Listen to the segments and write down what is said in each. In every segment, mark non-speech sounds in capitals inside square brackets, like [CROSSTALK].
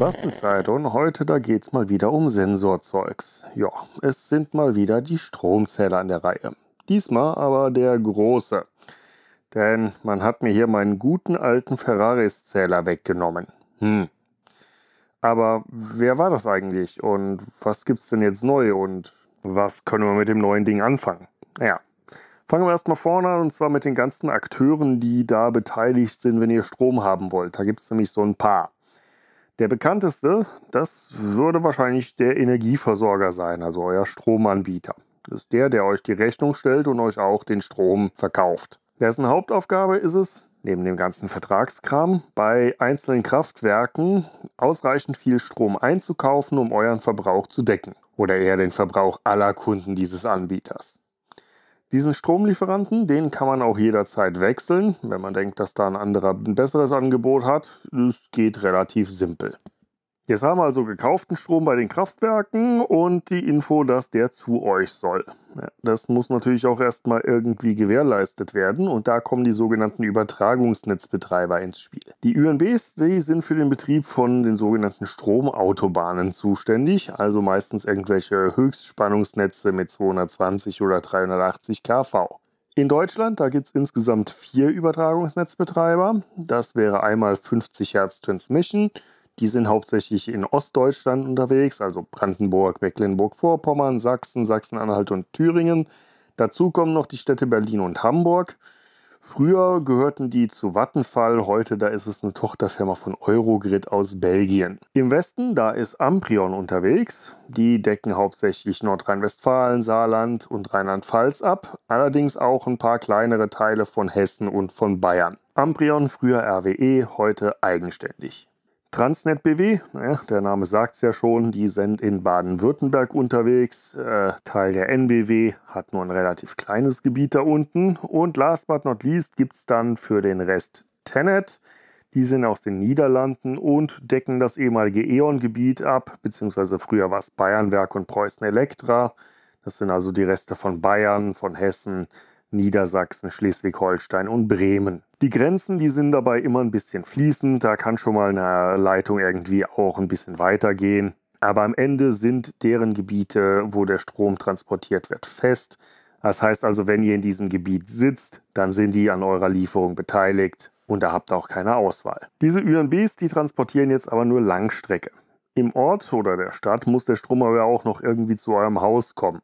der und Heute, da geht's mal wieder um Sensorzeugs. Ja, es sind mal wieder die Stromzähler an der Reihe. Diesmal aber der große. Denn man hat mir hier meinen guten alten Ferraris-Zähler weggenommen. Hm. Aber wer war das eigentlich? Und was gibt's denn jetzt neu? Und was können wir mit dem neuen Ding anfangen? Naja, Fangen wir erstmal vorne an und zwar mit den ganzen Akteuren, die da beteiligt sind, wenn ihr Strom haben wollt. Da gibt es nämlich so ein paar. Der bekannteste, das würde wahrscheinlich der Energieversorger sein, also euer Stromanbieter. Das ist der, der euch die Rechnung stellt und euch auch den Strom verkauft. Dessen Hauptaufgabe ist es, neben dem ganzen Vertragskram, bei einzelnen Kraftwerken ausreichend viel Strom einzukaufen, um euren Verbrauch zu decken. Oder eher den Verbrauch aller Kunden dieses Anbieters. Diesen Stromlieferanten, den kann man auch jederzeit wechseln, wenn man denkt, dass da ein anderer ein besseres Angebot hat. Es geht relativ simpel. Jetzt haben wir also gekauften Strom bei den Kraftwerken und die Info, dass der zu euch soll. Das muss natürlich auch erstmal irgendwie gewährleistet werden und da kommen die sogenannten Übertragungsnetzbetreiber ins Spiel. Die UNBs, die sind für den Betrieb von den sogenannten Stromautobahnen zuständig, also meistens irgendwelche Höchstspannungsnetze mit 220 oder 380 kV. In Deutschland, da gibt es insgesamt vier Übertragungsnetzbetreiber. Das wäre einmal 50 Hertz Transmission, die sind hauptsächlich in Ostdeutschland unterwegs, also Brandenburg, Mecklenburg-Vorpommern, Sachsen, Sachsen-Anhalt und Thüringen. Dazu kommen noch die Städte Berlin und Hamburg. Früher gehörten die zu Vattenfall, heute da ist es eine Tochterfirma von Eurogrid aus Belgien. Im Westen, da ist Amprion unterwegs. Die decken hauptsächlich Nordrhein-Westfalen, Saarland und Rheinland-Pfalz ab, allerdings auch ein paar kleinere Teile von Hessen und von Bayern. Amprion, früher RWE, heute eigenständig. Transnet BW, naja, der Name sagt es ja schon, die sind in Baden-Württemberg unterwegs. Äh, Teil der NBW hat nur ein relativ kleines Gebiet da unten. Und last but not least gibt es dann für den Rest Tenet. Die sind aus den Niederlanden und decken das ehemalige E.ON-Gebiet ab, beziehungsweise früher war es Bayernwerk und Preußen Elektra. Das sind also die Reste von Bayern, von Hessen, Niedersachsen, Schleswig-Holstein und Bremen. Die Grenzen, die sind dabei immer ein bisschen fließend, da kann schon mal eine Leitung irgendwie auch ein bisschen weitergehen. Aber am Ende sind deren Gebiete, wo der Strom transportiert wird, fest. Das heißt also, wenn ihr in diesem Gebiet sitzt, dann sind die an eurer Lieferung beteiligt und da habt ihr auch keine Auswahl. Diese UNBs, die transportieren jetzt aber nur Langstrecke. Im Ort oder der Stadt muss der Strom aber auch noch irgendwie zu eurem Haus kommen.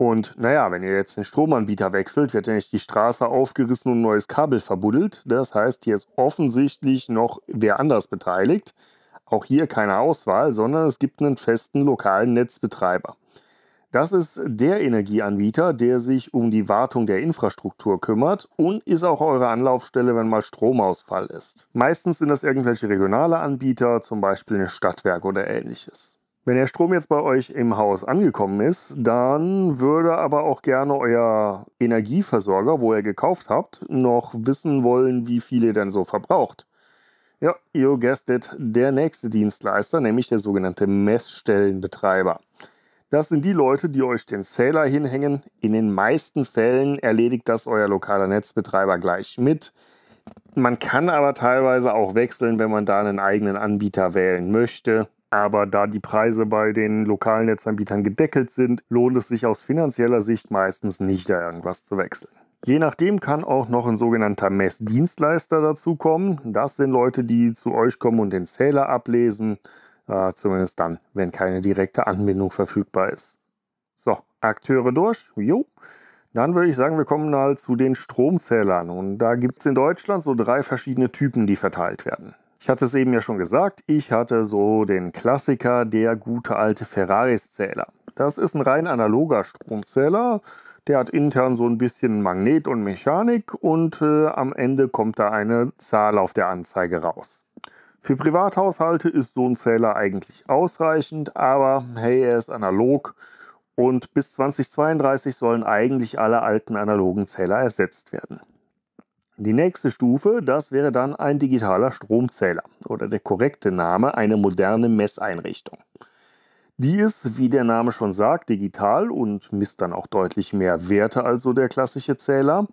Und naja, wenn ihr jetzt den Stromanbieter wechselt, wird ja nicht die Straße aufgerissen und ein neues Kabel verbuddelt. Das heißt, hier ist offensichtlich noch wer anders beteiligt. Auch hier keine Auswahl, sondern es gibt einen festen lokalen Netzbetreiber. Das ist der Energieanbieter, der sich um die Wartung der Infrastruktur kümmert und ist auch eure Anlaufstelle, wenn mal Stromausfall ist. Meistens sind das irgendwelche regionale Anbieter, zum Beispiel ein Stadtwerk oder ähnliches. Wenn der Strom jetzt bei euch im Haus angekommen ist, dann würde aber auch gerne euer Energieversorger, wo ihr gekauft habt, noch wissen wollen, wie viel ihr denn so verbraucht. Ja, you guessed it, der nächste Dienstleister, nämlich der sogenannte Messstellenbetreiber. Das sind die Leute, die euch den Zähler hinhängen. In den meisten Fällen erledigt das euer lokaler Netzbetreiber gleich mit. Man kann aber teilweise auch wechseln, wenn man da einen eigenen Anbieter wählen möchte. Aber da die Preise bei den lokalen Netzanbietern gedeckelt sind, lohnt es sich aus finanzieller Sicht meistens nicht, da irgendwas zu wechseln. Je nachdem kann auch noch ein sogenannter Messdienstleister dazukommen. Das sind Leute, die zu euch kommen und den Zähler ablesen, äh, zumindest dann, wenn keine direkte Anbindung verfügbar ist. So, Akteure durch. Jo. Dann würde ich sagen, wir kommen mal zu den Stromzählern. Und da gibt es in Deutschland so drei verschiedene Typen, die verteilt werden. Ich hatte es eben ja schon gesagt, ich hatte so den Klassiker, der gute alte Ferraris-Zähler. Das ist ein rein analoger Stromzähler. Der hat intern so ein bisschen Magnet und Mechanik und äh, am Ende kommt da eine Zahl auf der Anzeige raus. Für Privathaushalte ist so ein Zähler eigentlich ausreichend, aber hey, er ist analog und bis 2032 sollen eigentlich alle alten analogen Zähler ersetzt werden. Die nächste Stufe, das wäre dann ein digitaler Stromzähler oder der korrekte Name, eine moderne Messeinrichtung. Die ist, wie der Name schon sagt, digital und misst dann auch deutlich mehr Werte als so der klassische Zähler.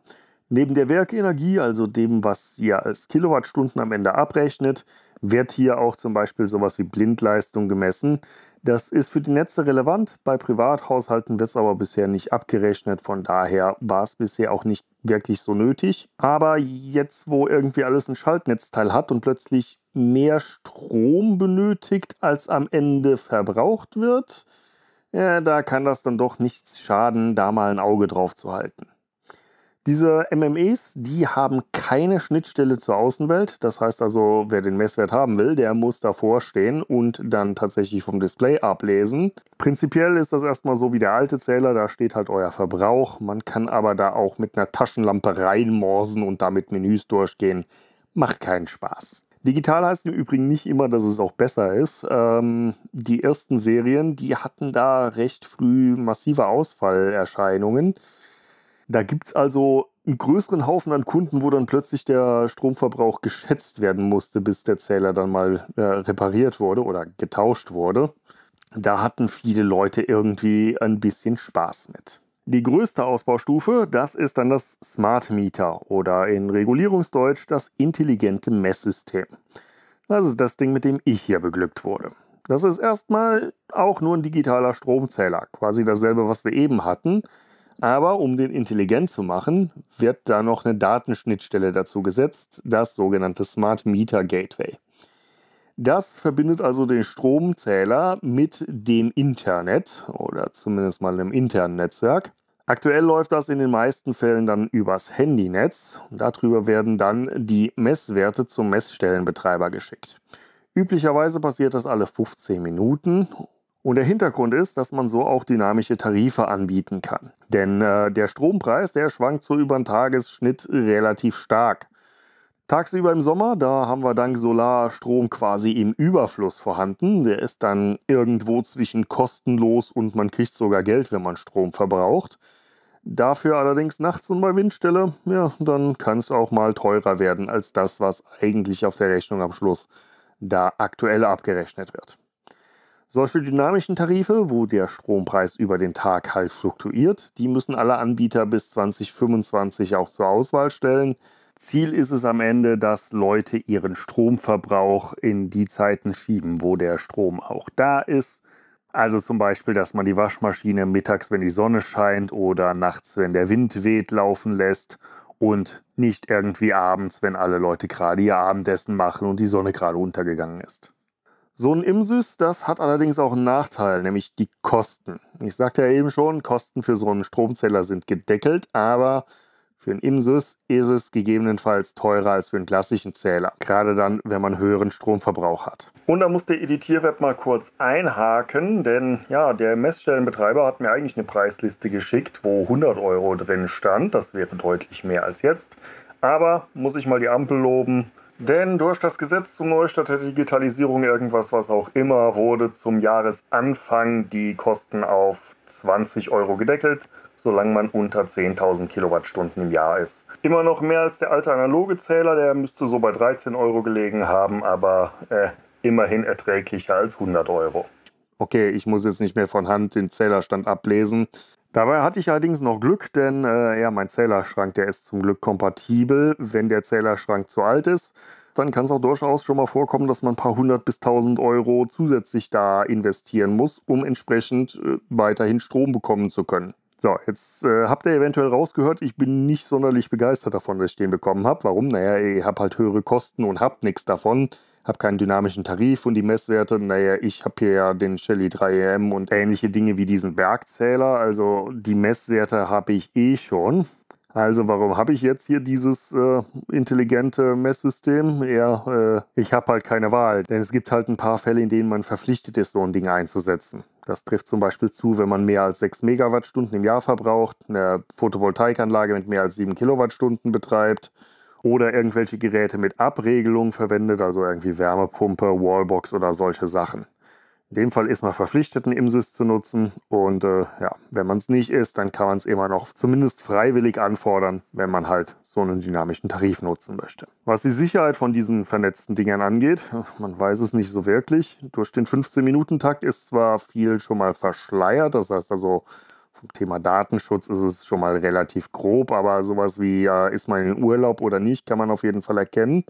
Neben der Werkenergie, also dem, was ihr als Kilowattstunden am Ende abrechnet, wird hier auch zum Beispiel sowas wie Blindleistung gemessen. Das ist für die Netze relevant. Bei Privathaushalten wird es aber bisher nicht abgerechnet. Von daher war es bisher auch nicht wirklich so nötig. Aber jetzt, wo irgendwie alles ein Schaltnetzteil hat und plötzlich mehr Strom benötigt, als am Ende verbraucht wird, ja, da kann das dann doch nichts schaden, da mal ein Auge drauf zu halten. Diese MMEs, die haben keine Schnittstelle zur Außenwelt. Das heißt also, wer den Messwert haben will, der muss davor stehen und dann tatsächlich vom Display ablesen. Prinzipiell ist das erstmal so wie der alte Zähler, da steht halt euer Verbrauch. Man kann aber da auch mit einer Taschenlampe reinmorsen und damit Menüs durchgehen. Macht keinen Spaß. Digital heißt im Übrigen nicht immer, dass es auch besser ist. Ähm, die ersten Serien, die hatten da recht früh massive Ausfallerscheinungen. Da gibt es also einen größeren Haufen an Kunden, wo dann plötzlich der Stromverbrauch geschätzt werden musste, bis der Zähler dann mal äh, repariert wurde oder getauscht wurde. Da hatten viele Leute irgendwie ein bisschen Spaß mit. Die größte Ausbaustufe, das ist dann das Smart Meter oder in Regulierungsdeutsch das intelligente Messsystem. Das ist das Ding, mit dem ich hier beglückt wurde. Das ist erstmal auch nur ein digitaler Stromzähler, quasi dasselbe, was wir eben hatten, aber um den intelligent zu machen, wird da noch eine Datenschnittstelle dazu gesetzt, das sogenannte Smart Meter Gateway. Das verbindet also den Stromzähler mit dem Internet oder zumindest mal einem internen Netzwerk. Aktuell läuft das in den meisten Fällen dann übers Handynetz. Darüber werden dann die Messwerte zum Messstellenbetreiber geschickt. Üblicherweise passiert das alle 15 Minuten und der Hintergrund ist, dass man so auch dynamische Tarife anbieten kann. Denn äh, der Strompreis, der schwankt so über den Tagesschnitt relativ stark. Tagsüber im Sommer, da haben wir dank Solarstrom quasi im Überfluss vorhanden. Der ist dann irgendwo zwischen kostenlos und man kriegt sogar Geld, wenn man Strom verbraucht. Dafür allerdings nachts und bei Windstille, ja, dann kann es auch mal teurer werden als das, was eigentlich auf der Rechnung am Schluss da aktuell abgerechnet wird. Solche dynamischen Tarife, wo der Strompreis über den Tag halt fluktuiert, die müssen alle Anbieter bis 2025 auch zur Auswahl stellen. Ziel ist es am Ende, dass Leute ihren Stromverbrauch in die Zeiten schieben, wo der Strom auch da ist. Also zum Beispiel, dass man die Waschmaschine mittags, wenn die Sonne scheint oder nachts, wenn der Wind weht, laufen lässt und nicht irgendwie abends, wenn alle Leute gerade ihr Abendessen machen und die Sonne gerade untergegangen ist. So ein Imsys, das hat allerdings auch einen Nachteil, nämlich die Kosten. Ich sagte ja eben schon, Kosten für so einen Stromzähler sind gedeckelt, aber für einen Imsys ist es gegebenenfalls teurer als für einen klassischen Zähler, gerade dann, wenn man höheren Stromverbrauch hat. Und da muss der Editierweb mal kurz einhaken, denn ja, der Messstellenbetreiber hat mir eigentlich eine Preisliste geschickt, wo 100 Euro drin stand. Das wäre deutlich mehr als jetzt. Aber muss ich mal die Ampel loben, denn durch das Gesetz zum Neustart der Digitalisierung irgendwas, was auch immer, wurde zum Jahresanfang die Kosten auf 20 Euro gedeckelt, solange man unter 10.000 Kilowattstunden im Jahr ist. Immer noch mehr als der alte analoge Zähler, der müsste so bei 13 Euro gelegen haben, aber äh, immerhin erträglicher als 100 Euro. Okay, ich muss jetzt nicht mehr von Hand den Zählerstand ablesen. Dabei hatte ich allerdings noch Glück, denn äh, ja, mein Zählerschrank, der ist zum Glück kompatibel. Wenn der Zählerschrank zu alt ist, dann kann es auch durchaus schon mal vorkommen, dass man ein paar hundert bis tausend Euro zusätzlich da investieren muss, um entsprechend äh, weiterhin Strom bekommen zu können. So, jetzt äh, habt ihr eventuell rausgehört, ich bin nicht sonderlich begeistert davon, was ich den bekommen habe. Warum? Naja, ich habe halt höhere Kosten und habe nichts davon. Habe keinen dynamischen Tarif und die Messwerte. Naja, ich habe hier ja den Shelly 3M und ähnliche Dinge wie diesen Bergzähler. Also die Messwerte habe ich eh schon. Also warum habe ich jetzt hier dieses äh, intelligente Messsystem? Eher, äh, ich habe halt keine Wahl, denn es gibt halt ein paar Fälle, in denen man verpflichtet ist, so ein Ding einzusetzen. Das trifft zum Beispiel zu, wenn man mehr als 6 Megawattstunden im Jahr verbraucht, eine Photovoltaikanlage mit mehr als 7 Kilowattstunden betreibt oder irgendwelche Geräte mit Abregelung verwendet, also irgendwie Wärmepumpe, Wallbox oder solche Sachen. In dem Fall ist man verpflichtet, einen IMSIS zu nutzen. Und äh, ja, wenn man es nicht ist, dann kann man es immer noch zumindest freiwillig anfordern, wenn man halt so einen dynamischen Tarif nutzen möchte. Was die Sicherheit von diesen vernetzten Dingern angeht, [LAUGHS] man weiß es nicht so wirklich. Durch den 15-Minuten-Takt ist zwar viel schon mal verschleiert, das heißt also, vom Thema Datenschutz ist es schon mal relativ grob, aber sowas wie, äh, ist man in Urlaub oder nicht, kann man auf jeden Fall erkennen.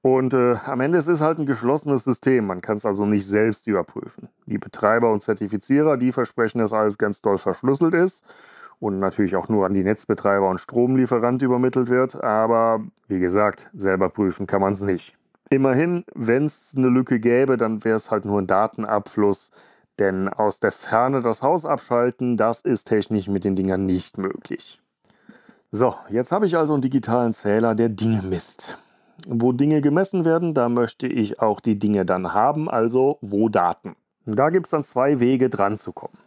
Und äh, am Ende ist es halt ein geschlossenes System. Man kann es also nicht selbst überprüfen. Die Betreiber und Zertifizierer, die versprechen, dass alles ganz doll verschlüsselt ist und natürlich auch nur an die Netzbetreiber und Stromlieferant übermittelt wird. Aber wie gesagt, selber prüfen kann man es nicht. Immerhin, wenn es eine Lücke gäbe, dann wäre es halt nur ein Datenabfluss. Denn aus der Ferne das Haus abschalten, das ist technisch mit den Dingern nicht möglich. So, jetzt habe ich also einen digitalen Zähler, der Dinge misst wo Dinge gemessen werden, da möchte ich auch die Dinge dann haben, also wo Daten. Da gibt es dann zwei Wege dran zu kommen.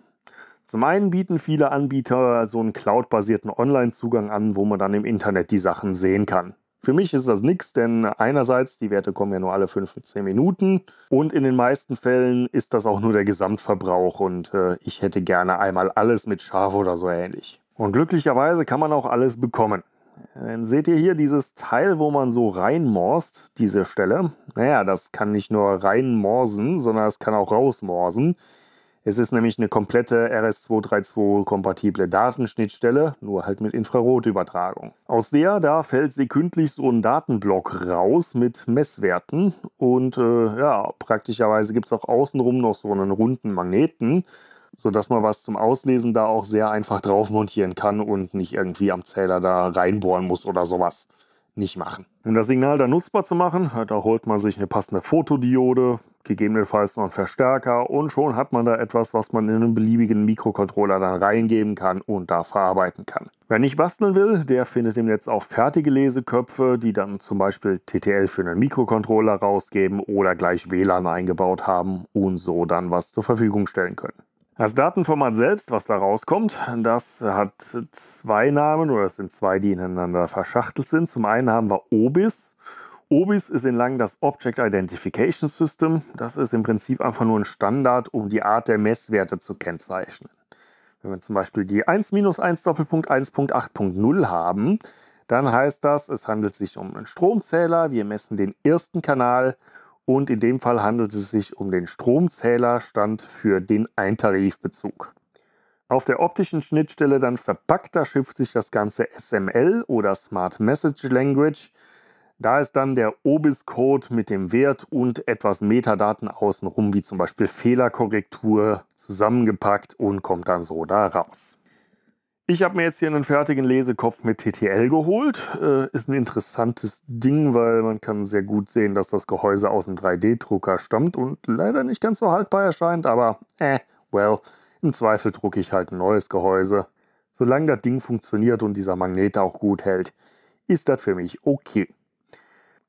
Zum einen bieten viele Anbieter so einen cloud-basierten Online-Zugang an, wo man dann im Internet die Sachen sehen kann. Für mich ist das nichts, denn einerseits, die Werte kommen ja nur alle 5 bis 10 Minuten und in den meisten Fällen ist das auch nur der Gesamtverbrauch und äh, ich hätte gerne einmal alles mit Schaf oder so ähnlich. Und glücklicherweise kann man auch alles bekommen. Dann seht ihr hier dieses Teil, wo man so reinmorst, diese Stelle. Naja, das kann nicht nur reinmorsen, sondern es kann auch rausmorsen. Es ist nämlich eine komplette RS-232-kompatible Datenschnittstelle, nur halt mit Infrarotübertragung. Aus der da fällt sekündlich so ein Datenblock raus mit Messwerten und äh, ja, praktischerweise gibt es auch außenrum noch so einen runden Magneten, sodass man was zum Auslesen da auch sehr einfach drauf montieren kann und nicht irgendwie am Zähler da reinbohren muss oder sowas. Nicht machen. Um das Signal da nutzbar zu machen, da holt man sich eine passende Fotodiode, gegebenenfalls noch einen Verstärker und schon hat man da etwas, was man in einen beliebigen Mikrocontroller dann reingeben kann und da verarbeiten kann. Wer nicht basteln will, der findet im Netz auch fertige Leseköpfe, die dann zum Beispiel TTL für einen Mikrocontroller rausgeben oder gleich WLAN eingebaut haben und so dann was zur Verfügung stellen können. Das Datenformat selbst, was da rauskommt, das hat zwei Namen oder es sind zwei, die ineinander verschachtelt sind. Zum einen haben wir OBIS. OBIS ist entlang das Object Identification System. Das ist im Prinzip einfach nur ein Standard, um die Art der Messwerte zu kennzeichnen. Wenn wir zum Beispiel die 1-1.1.8.0 haben, dann heißt das, es handelt sich um einen Stromzähler. Wir messen den ersten Kanal und in dem Fall handelt es sich um den Stromzählerstand für den Eintarifbezug. Auf der optischen Schnittstelle dann verpackt, da schifft sich das ganze SML oder Smart Message Language. Da ist dann der OBIS-Code mit dem Wert und etwas Metadaten außenrum, wie zum Beispiel Fehlerkorrektur, zusammengepackt und kommt dann so da raus. Ich habe mir jetzt hier einen fertigen Lesekopf mit TTL geholt. Äh, ist ein interessantes Ding, weil man kann sehr gut sehen, dass das Gehäuse aus dem 3D-Drucker stammt und leider nicht ganz so haltbar erscheint, aber äh, well, im Zweifel drucke ich halt ein neues Gehäuse. Solange das Ding funktioniert und dieser Magnet auch gut hält, ist das für mich okay.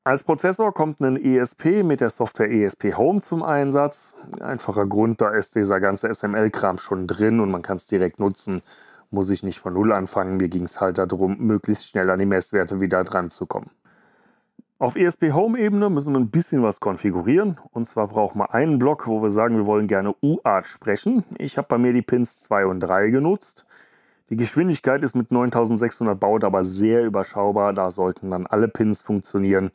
Als Prozessor kommt ein ESP mit der Software ESP Home zum Einsatz. Einfacher Grund, da ist dieser ganze SML-Kram schon drin und man kann es direkt nutzen muss ich nicht von Null anfangen. Mir ging es halt darum, möglichst schnell an die Messwerte wieder dran zu kommen. Auf ESP Home-Ebene müssen wir ein bisschen was konfigurieren. Und zwar brauchen wir einen Block, wo wir sagen, wir wollen gerne UART sprechen. Ich habe bei mir die Pins 2 und 3 genutzt. Die Geschwindigkeit ist mit 9600 Baud aber sehr überschaubar. Da sollten dann alle Pins funktionieren.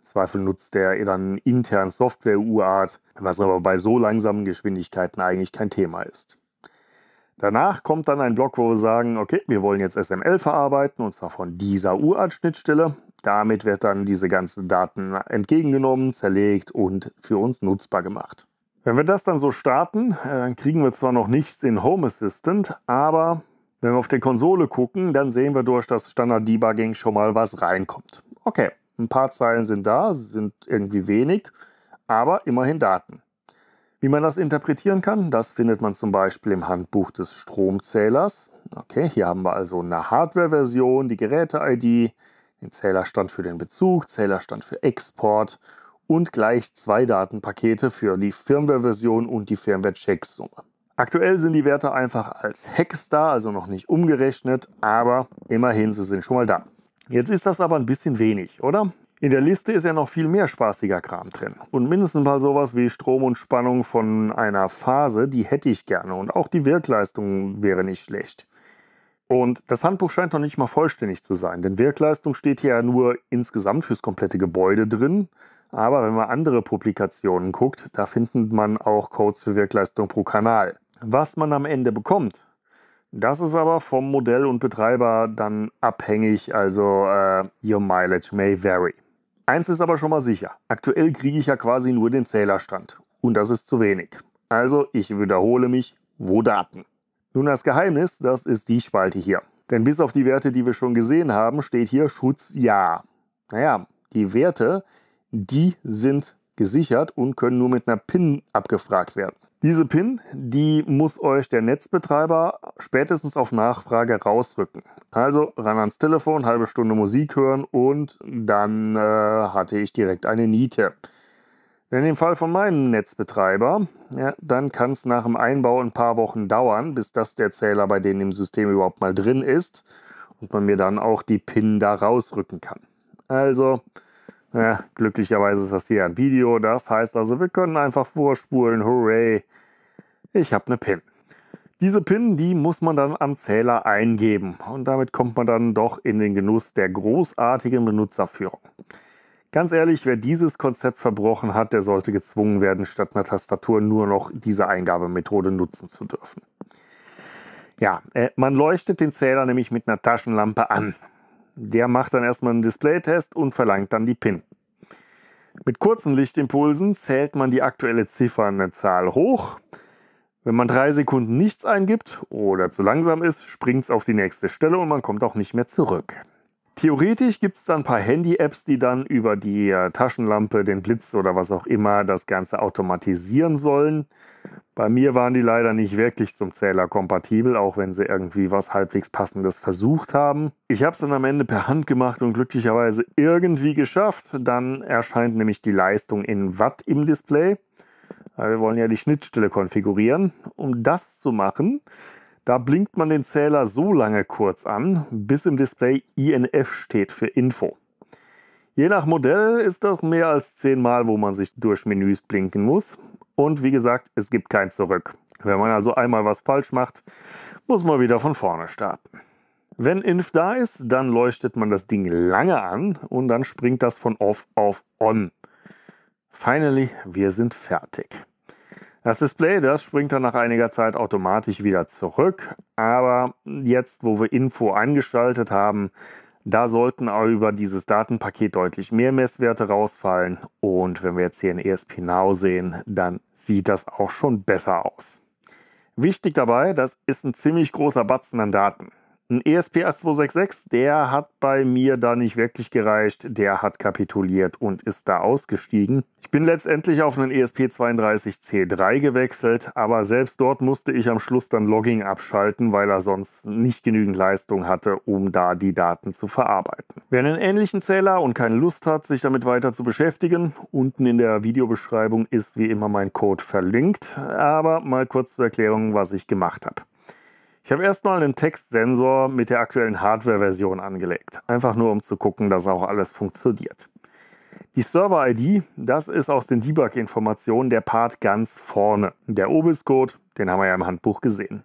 Im Zweifel nutzt der dann intern Software UART, was aber bei so langsamen Geschwindigkeiten eigentlich kein Thema ist. Danach kommt dann ein Block, wo wir sagen, okay, wir wollen jetzt SML verarbeiten und zwar von dieser UART-Schnittstelle. Damit wird dann diese ganzen Daten entgegengenommen, zerlegt und für uns nutzbar gemacht. Wenn wir das dann so starten, äh, dann kriegen wir zwar noch nichts in Home Assistant, aber wenn wir auf die Konsole gucken, dann sehen wir durch das Standard-Debugging schon mal, was reinkommt. Okay, ein paar Zeilen sind da, sind irgendwie wenig, aber immerhin Daten. Wie man das interpretieren kann, das findet man zum Beispiel im Handbuch des Stromzählers. Okay, hier haben wir also eine Hardware-Version, die Geräte-ID, den Zählerstand für den Bezug, Zählerstand für Export und gleich zwei Datenpakete für die Firmware-Version und die Firmware-Checksumme. Aktuell sind die Werte einfach als Hex da, also noch nicht umgerechnet, aber immerhin, sie sind schon mal da. Jetzt ist das aber ein bisschen wenig, oder? In der Liste ist ja noch viel mehr spaßiger Kram drin. Und mindestens mal sowas wie Strom und Spannung von einer Phase, die hätte ich gerne. Und auch die Wirkleistung wäre nicht schlecht. Und das Handbuch scheint noch nicht mal vollständig zu sein, denn Wirkleistung steht hier ja nur insgesamt fürs komplette Gebäude drin. Aber wenn man andere Publikationen guckt, da findet man auch Codes für Wirkleistung pro Kanal. Was man am Ende bekommt, das ist aber vom Modell und Betreiber dann abhängig, also uh, your mileage may vary. Eins ist aber schon mal sicher. Aktuell kriege ich ja quasi nur den Zählerstand. Und das ist zu wenig. Also, ich wiederhole mich, wo Daten? Nun, das Geheimnis, das ist die Spalte hier. Denn bis auf die Werte, die wir schon gesehen haben, steht hier Schutz ja. Naja, die Werte, die sind gesichert und können nur mit einer PIN abgefragt werden. Diese PIN, die muss euch der Netzbetreiber spätestens auf Nachfrage rausrücken. Also ran ans Telefon, halbe Stunde Musik hören und dann äh, hatte ich direkt eine Niete. In dem Fall von meinem Netzbetreiber, ja, dann kann es nach dem Einbau ein paar Wochen dauern, bis das der Zähler bei denen im System überhaupt mal drin ist und man mir dann auch die PIN da rausrücken kann. Also ja, glücklicherweise ist das hier ein Video. Das heißt also, wir können einfach vorspulen. Hooray! Ich habe eine PIN. Diese PIN, die muss man dann am Zähler eingeben. Und damit kommt man dann doch in den Genuss der großartigen Benutzerführung. Ganz ehrlich, wer dieses Konzept verbrochen hat, der sollte gezwungen werden, statt einer Tastatur nur noch diese Eingabemethode nutzen zu dürfen. Ja, äh, man leuchtet den Zähler nämlich mit einer Taschenlampe an. Der macht dann erstmal einen Display-Test und verlangt dann die PIN. Mit kurzen Lichtimpulsen zählt man die aktuelle Ziffer eine Zahl hoch. Wenn man drei Sekunden nichts eingibt oder zu langsam ist, springt es auf die nächste Stelle und man kommt auch nicht mehr zurück. Theoretisch gibt es dann ein paar Handy-Apps, die dann über die äh, Taschenlampe, den Blitz oder was auch immer das Ganze automatisieren sollen. Bei mir waren die leider nicht wirklich zum Zähler kompatibel, auch wenn sie irgendwie was halbwegs Passendes versucht haben. Ich habe es dann am Ende per Hand gemacht und glücklicherweise irgendwie geschafft. Dann erscheint nämlich die Leistung in Watt im Display. Also wir wollen ja die Schnittstelle konfigurieren. Um das zu machen, da blinkt man den Zähler so lange kurz an, bis im Display INF steht für Info. Je nach Modell ist das mehr als zehnmal, wo man sich durch Menüs blinken muss. Und wie gesagt, es gibt kein Zurück. Wenn man also einmal was falsch macht, muss man wieder von vorne starten. Wenn Inf da ist, dann leuchtet man das Ding lange an und dann springt das von Off auf On. Finally, wir sind fertig. Das Display, das springt dann nach einiger Zeit automatisch wieder zurück, aber jetzt, wo wir Info eingeschaltet haben, da sollten auch über dieses Datenpaket deutlich mehr Messwerte rausfallen. Und wenn wir jetzt hier in ESP Now sehen, dann sieht das auch schon besser aus. Wichtig dabei, das ist ein ziemlich großer Batzen an Daten. Ein ESP8266, der hat bei mir da nicht wirklich gereicht. Der hat kapituliert und ist da ausgestiegen. Ich bin letztendlich auf einen ESP32C3 gewechselt, aber selbst dort musste ich am Schluss dann Logging abschalten, weil er sonst nicht genügend Leistung hatte, um da die Daten zu verarbeiten. Wer einen ähnlichen Zähler und keine Lust hat, sich damit weiter zu beschäftigen, unten in der Videobeschreibung ist wie immer mein Code verlinkt. Aber mal kurz zur Erklärung, was ich gemacht habe. Ich habe erstmal einen Textsensor mit der aktuellen Hardware-Version angelegt, einfach nur um zu gucken, dass auch alles funktioniert. Die Server-ID, das ist aus den Debug-Informationen der Part ganz vorne. Der Obis-Code, den haben wir ja im Handbuch gesehen.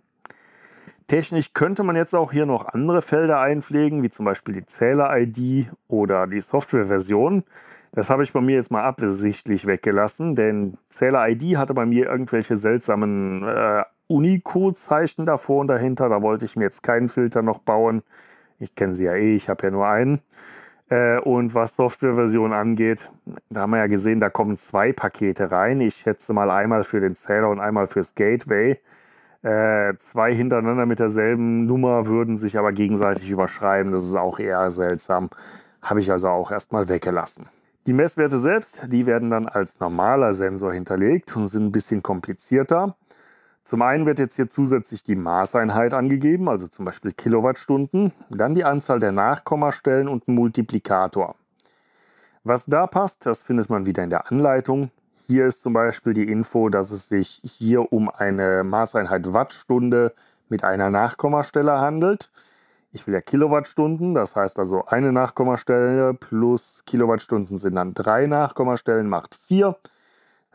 Technisch könnte man jetzt auch hier noch andere Felder einpflegen, wie zum Beispiel die Zähler-ID oder die Software-Version. Das habe ich bei mir jetzt mal absichtlich weggelassen, denn Zähler-ID hatte bei mir irgendwelche seltsamen äh, Unicode-Zeichen davor und dahinter. Da wollte ich mir jetzt keinen Filter noch bauen. Ich kenne sie ja eh, ich habe ja nur einen. Äh, und was Softwareversion angeht, da haben wir ja gesehen, da kommen zwei Pakete rein. Ich schätze mal einmal für den Zähler und einmal fürs Gateway. Äh, zwei hintereinander mit derselben Nummer würden sich aber gegenseitig überschreiben. Das ist auch eher seltsam. Habe ich also auch erstmal weggelassen. Die Messwerte selbst, die werden dann als normaler Sensor hinterlegt und sind ein bisschen komplizierter. Zum einen wird jetzt hier zusätzlich die Maßeinheit angegeben, also zum Beispiel Kilowattstunden, dann die Anzahl der Nachkommastellen und Multiplikator. Was da passt, das findet man wieder in der Anleitung. Hier ist zum Beispiel die Info, dass es sich hier um eine Maßeinheit Wattstunde mit einer Nachkommastelle handelt. Ich will ja Kilowattstunden, das heißt also eine Nachkommastelle plus Kilowattstunden sind dann drei Nachkommastellen, macht vier.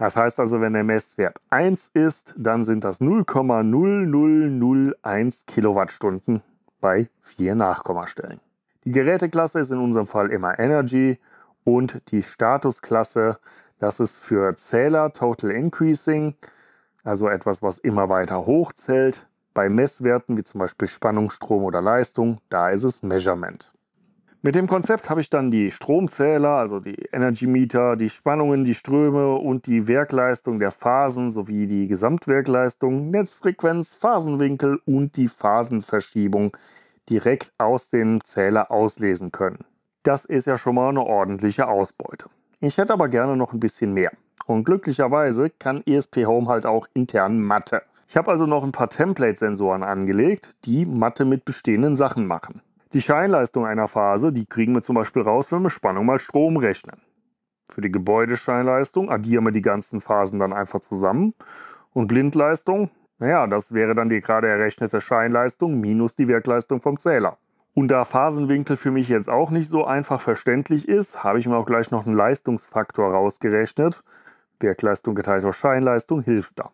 Das heißt also, wenn der Messwert 1 ist, dann sind das 0,0001 Kilowattstunden bei vier Nachkommastellen. Die Geräteklasse ist in unserem Fall immer Energy und die Statusklasse, das ist für Zähler Total Increasing, also etwas, was immer weiter hochzählt. Bei Messwerten wie zum Beispiel Spannung, Strom oder Leistung, da ist es Measurement. Mit dem Konzept habe ich dann die Stromzähler, also die Energy Meter, die Spannungen, die Ströme und die Werkleistung der Phasen sowie die Gesamtwerkleistung, Netzfrequenz, Phasenwinkel und die Phasenverschiebung direkt aus dem Zähler auslesen können. Das ist ja schon mal eine ordentliche Ausbeute. Ich hätte aber gerne noch ein bisschen mehr. Und glücklicherweise kann ESP Home halt auch intern Mathe. Ich habe also noch ein paar Template-Sensoren angelegt, die Mathe mit bestehenden Sachen machen. Die Scheinleistung einer Phase, die kriegen wir zum Beispiel raus, wenn wir Spannung mal Strom rechnen. Für die Gebäudescheinleistung addieren wir die ganzen Phasen dann einfach zusammen. Und Blindleistung, naja, das wäre dann die gerade errechnete Scheinleistung minus die Wirkleistung vom Zähler. Und da Phasenwinkel für mich jetzt auch nicht so einfach verständlich ist, habe ich mir auch gleich noch einen Leistungsfaktor rausgerechnet. Wirkleistung geteilt durch Scheinleistung hilft da.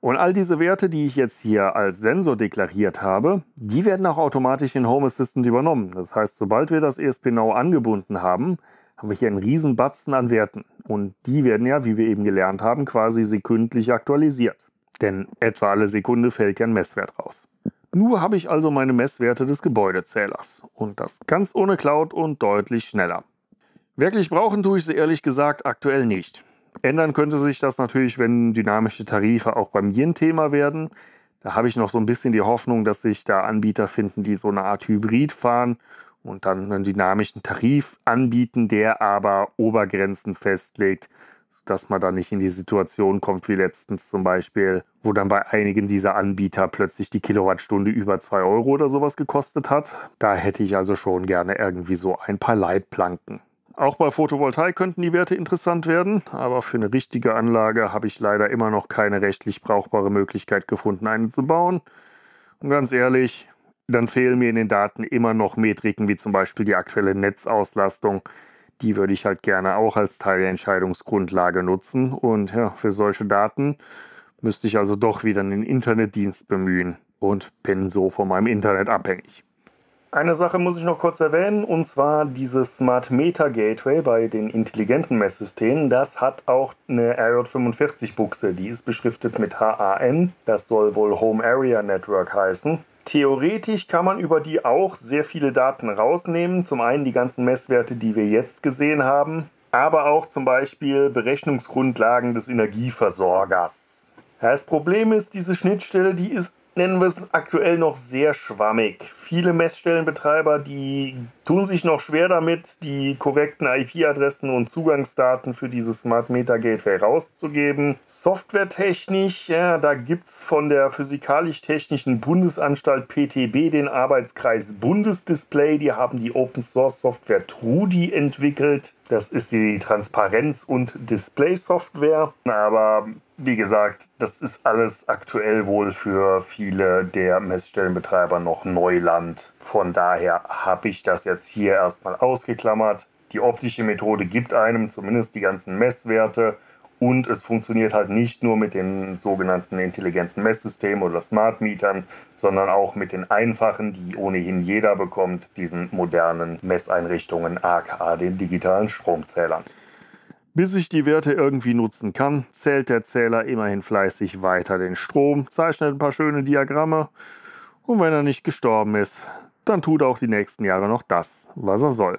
Und all diese Werte, die ich jetzt hier als Sensor deklariert habe, die werden auch automatisch in Home Assistant übernommen. Das heißt, sobald wir das ESP Now angebunden haben, haben wir hier einen riesen Batzen an Werten. Und die werden ja, wie wir eben gelernt haben, quasi sekündlich aktualisiert. Denn etwa alle Sekunde fällt ja ein Messwert raus. Nur habe ich also meine Messwerte des Gebäudezählers. Und das ganz ohne Cloud und deutlich schneller. Wirklich brauchen tue ich sie ehrlich gesagt aktuell nicht. Ändern könnte sich das natürlich, wenn dynamische Tarife auch beim Yin Thema werden. Da habe ich noch so ein bisschen die Hoffnung, dass sich da Anbieter finden, die so eine Art Hybrid fahren und dann einen dynamischen Tarif anbieten, der aber Obergrenzen festlegt, sodass man da nicht in die Situation kommt wie letztens zum Beispiel, wo dann bei einigen dieser Anbieter plötzlich die Kilowattstunde über 2 Euro oder sowas gekostet hat. Da hätte ich also schon gerne irgendwie so ein paar Leitplanken. Auch bei Photovoltaik könnten die Werte interessant werden, aber für eine richtige Anlage habe ich leider immer noch keine rechtlich brauchbare Möglichkeit gefunden, eine zu bauen. Und ganz ehrlich, dann fehlen mir in den Daten immer noch Metriken wie zum Beispiel die aktuelle Netzauslastung. Die würde ich halt gerne auch als Teil der Entscheidungsgrundlage nutzen. Und ja, für solche Daten müsste ich also doch wieder einen Internetdienst bemühen und bin so von meinem Internet abhängig. Eine Sache muss ich noch kurz erwähnen, und zwar dieses Smart Meter Gateway bei den intelligenten Messsystemen. Das hat auch eine RJ45-Buchse, die ist beschriftet mit HAN. Das soll wohl Home Area Network heißen. Theoretisch kann man über die auch sehr viele Daten rausnehmen. Zum einen die ganzen Messwerte, die wir jetzt gesehen haben, aber auch zum Beispiel Berechnungsgrundlagen des Energieversorgers. Das Problem ist, diese Schnittstelle, die ist nennen wir es aktuell noch sehr schwammig. Viele Messstellenbetreiber, die tun sich noch schwer damit, die korrekten IP-Adressen und Zugangsdaten für dieses Smart Meter Gateway rauszugeben. Softwaretechnisch, ja, da gibt es von der Physikalisch-Technischen Bundesanstalt PTB den Arbeitskreis Bundesdisplay. Die haben die Open Source Software Trudi entwickelt. Das ist die Transparenz- und Display-Software. Aber wie gesagt, das ist alles aktuell wohl für viele der Messstellenbetreiber noch Neuland. Von daher habe ich das jetzt hier erstmal ausgeklammert. Die optische Methode gibt einem zumindest die ganzen Messwerte und es funktioniert halt nicht nur mit den sogenannten intelligenten Messsystemen oder Smart Mietern, sondern auch mit den einfachen, die ohnehin jeder bekommt, diesen modernen Messeinrichtungen, aka den digitalen Stromzählern. Bis ich die Werte irgendwie nutzen kann, zählt der Zähler immerhin fleißig weiter den Strom, zeichnet ein paar schöne Diagramme und wenn er nicht gestorben ist, dann tut er auch die nächsten Jahre noch das, was er soll.